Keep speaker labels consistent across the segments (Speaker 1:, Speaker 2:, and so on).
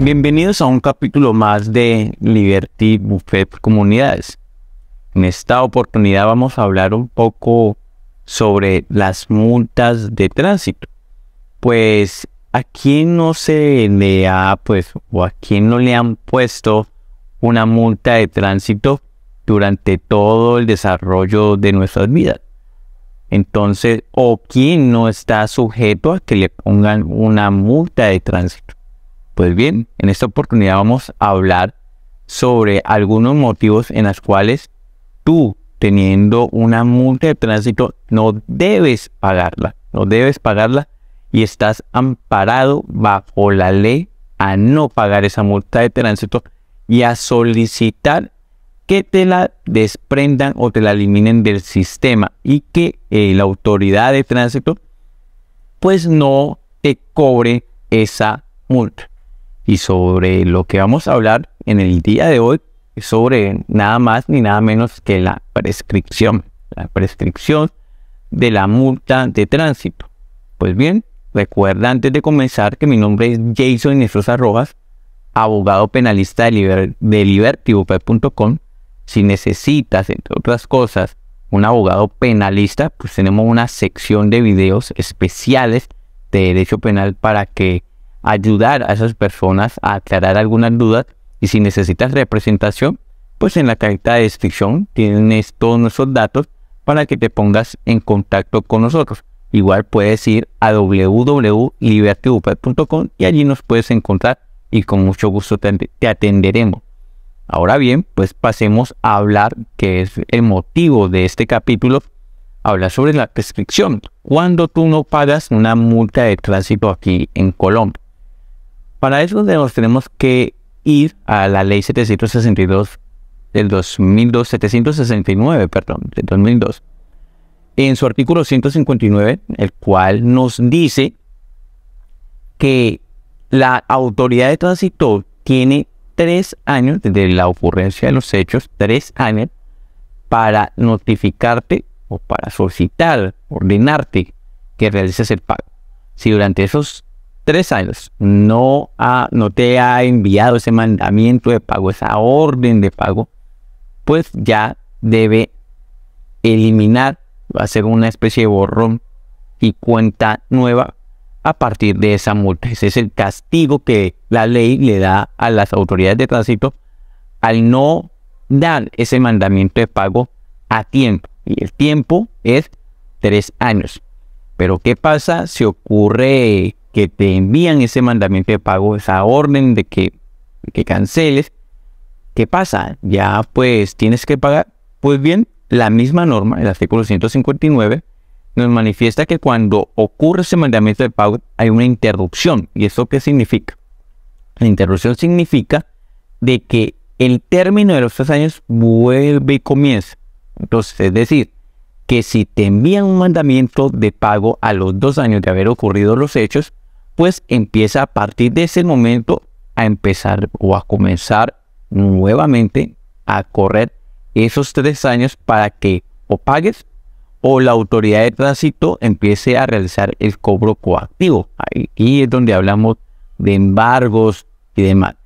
Speaker 1: Bienvenidos a un capítulo más de Liberty Buffet Comunidades. En esta oportunidad vamos a hablar un poco sobre las multas de tránsito. Pues a quién no se le ha pues o a quién no le han puesto una multa de tránsito durante todo el desarrollo de nuestras vidas. Entonces, o quién no está sujeto a que le pongan una multa de tránsito. Pues bien, en esta oportunidad vamos a hablar sobre algunos motivos en los cuales tú, teniendo una multa de tránsito, no debes pagarla, no debes pagarla y estás amparado bajo la ley a no pagar esa multa de tránsito y a solicitar que te la desprendan o te la eliminen del sistema y que eh, la autoridad de tránsito pues no te cobre esa multa y sobre lo que vamos a hablar en el día de hoy sobre nada más ni nada menos que la prescripción, la prescripción de la multa de tránsito. Pues bien, recuerda antes de comenzar que mi nombre es Jason Nestrosa Rojas, abogado penalista de, liber Si necesitas, entre otras cosas, un abogado penalista, pues tenemos una sección de videos especiales de derecho penal para que ayudar a esas personas a aclarar algunas dudas y si necesitas representación, pues en la carta de descripción tienes todos nuestros datos para que te pongas en contacto con nosotros. Igual puedes ir a www.libertyuper.com y allí nos puedes encontrar y con mucho gusto te atenderemos. Ahora bien, pues pasemos a hablar, que es el motivo de este capítulo, hablar sobre la prescripción. Cuando tú no pagas una multa de tránsito aquí en Colombia. Para eso nos tenemos que ir a la ley 762 del 2002, 769, perdón, del 2002, en su artículo 159, el cual nos dice que la autoridad de tránsito tiene tres años desde la ocurrencia de los hechos, tres años para notificarte o para solicitar, ordenarte que realices el pago. Si durante esos tres años no, no te ha enviado ese mandamiento de pago, esa orden de pago, pues ya debe eliminar, va a ser una especie de borrón y cuenta nueva a partir de esa multa. Ese es el castigo que la ley le da a las autoridades de tránsito al no dar ese mandamiento de pago a tiempo. Y el tiempo es tres años. Pero ¿qué pasa si ocurre que te envían ese mandamiento de pago, esa orden de que, canceles, ¿qué pasa? Ya pues tienes que pagar. Pues bien, la misma norma, el artículo 159, nos manifiesta que cuando ocurre ese mandamiento de pago hay una interrupción. ¿Y eso qué significa? La interrupción significa de que el término de los tres años vuelve y comienza. Entonces, es decir, que si te envían un mandamiento de pago a los dos años de haber ocurrido los hechos, pues empieza a partir de ese momento a empezar o a comenzar nuevamente a correr esos tres años para que o pagues o la autoridad de tránsito empiece a realizar el cobro coactivo. Aquí es donde hablamos de embargos y demás.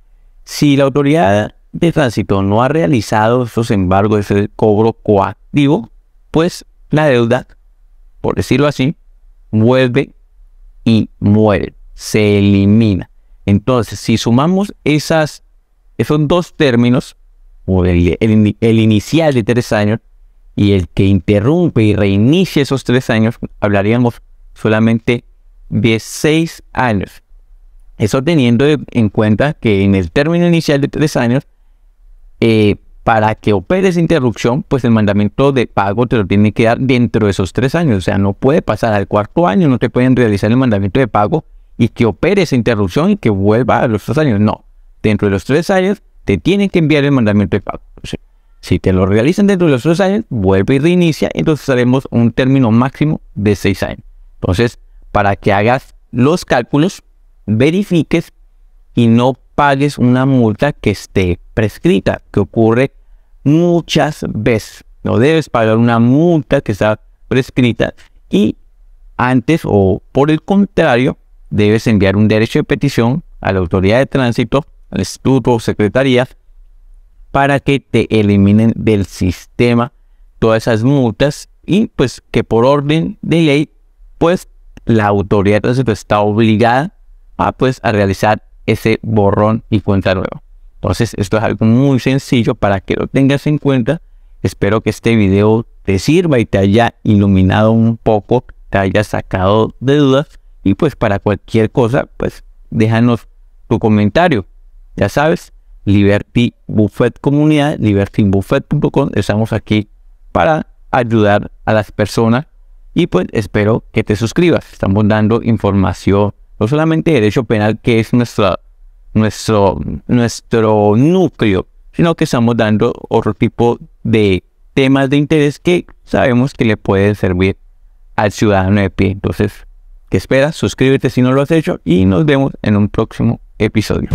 Speaker 1: Si la autoridad de tránsito no ha realizado esos embargos, ese cobro coactivo, pues la deuda, por decirlo así, vuelve y muere se elimina. Entonces, si sumamos esas, esos dos términos, el, inicial de tres años y el que interrumpe y reinicia esos tres años, hablaríamos solamente de seis años. Eso teniendo en cuenta que en el término inicial de tres años, eh, para que opere esa interrupción, pues el mandamiento de pago te lo tiene que dar dentro de esos tres años. O sea, no puede pasar al cuarto año, no te pueden realizar el mandamiento de pago y que opere esa interrupción y que vuelva a los tres años. No, dentro de los tres años te tienen que enviar el mandamiento de pago. si te lo realizan dentro de los tres años, vuelve y reinicia, entonces haremos un término máximo de seis años. Entonces, para que hagas los cálculos, verifiques y no pagues una multa que esté prescrita, que ocurre muchas veces. No debes pagar una multa que está prescrita y antes o por el contrario, debes enviar un derecho de petición a la autoridad de tránsito, al instituto o secretaría, para que te eliminen del sistema todas esas multas y pues que por orden de ley, pues la autoridad de tránsito está obligada a pues a realizar ese borrón y cuenta nueva. Entonces esto es algo muy sencillo para que lo tengas en cuenta. Espero que este video te sirva y te haya iluminado un poco, te haya sacado de dudas y pues para cualquier cosa, pues déjanos tu comentario. Ya sabes, Liberty Buffet Comunidad, libertybuffet.com. Estamos aquí para ayudar a las personas y pues espero que te suscribas. Estamos dando información, no solamente de derecho penal, que es nuestra, nuestro, nuestro núcleo, sino que estamos dando otro tipo de temas de interés que sabemos que le pueden servir al ciudadano de pie. Entonces, ¿Qué esperas? Suscríbete si no lo has hecho y nos vemos en un próximo episodio.